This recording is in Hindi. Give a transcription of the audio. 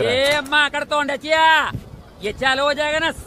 रहा है ये अम्मा कर तो ये चालू हो जाएगा ना